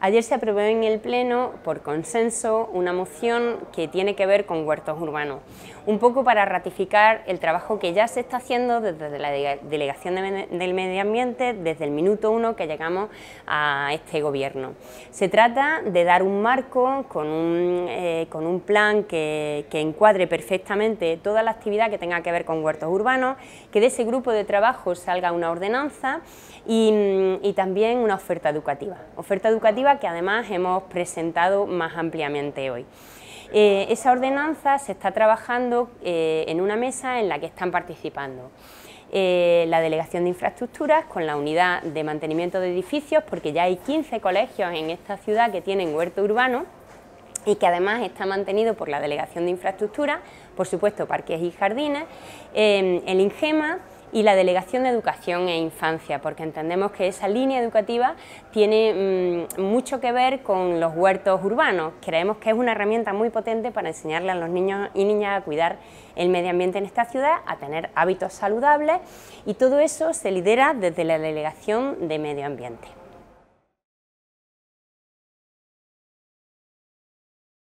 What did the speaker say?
Ayer se aprobó en el Pleno, por consenso, una moción que tiene que ver con huertos urbanos, un poco para ratificar el trabajo que ya se está haciendo desde la Delegación del Medio Ambiente, desde el minuto uno que llegamos a este Gobierno. Se trata de dar un marco con un, eh, plan que, encuadre perfectamente toda la actividad que tenga que ver con huertos urbanos, que de ese grupo de trabajo salga una ordenanza y, y también una oferta educativa. Oferta educativa que además hemos presentado más ampliamente hoy. Eh, esa ordenanza se está trabajando eh, en una mesa en la que están participando eh, la Delegación de Infraestructuras con la Unidad de Mantenimiento de Edificios, porque ya hay 15 colegios en esta ciudad que tienen huerto urbano y que además está mantenido por la Delegación de Infraestructuras, por supuesto parques y jardines, el INGEMA, y la Delegación de Educación e Infancia, porque entendemos que esa línea educativa tiene mm, mucho que ver con los huertos urbanos. Creemos que es una herramienta muy potente para enseñarle a los niños y niñas a cuidar el medio ambiente en esta ciudad, a tener hábitos saludables y todo eso se lidera desde la Delegación de Medio Ambiente.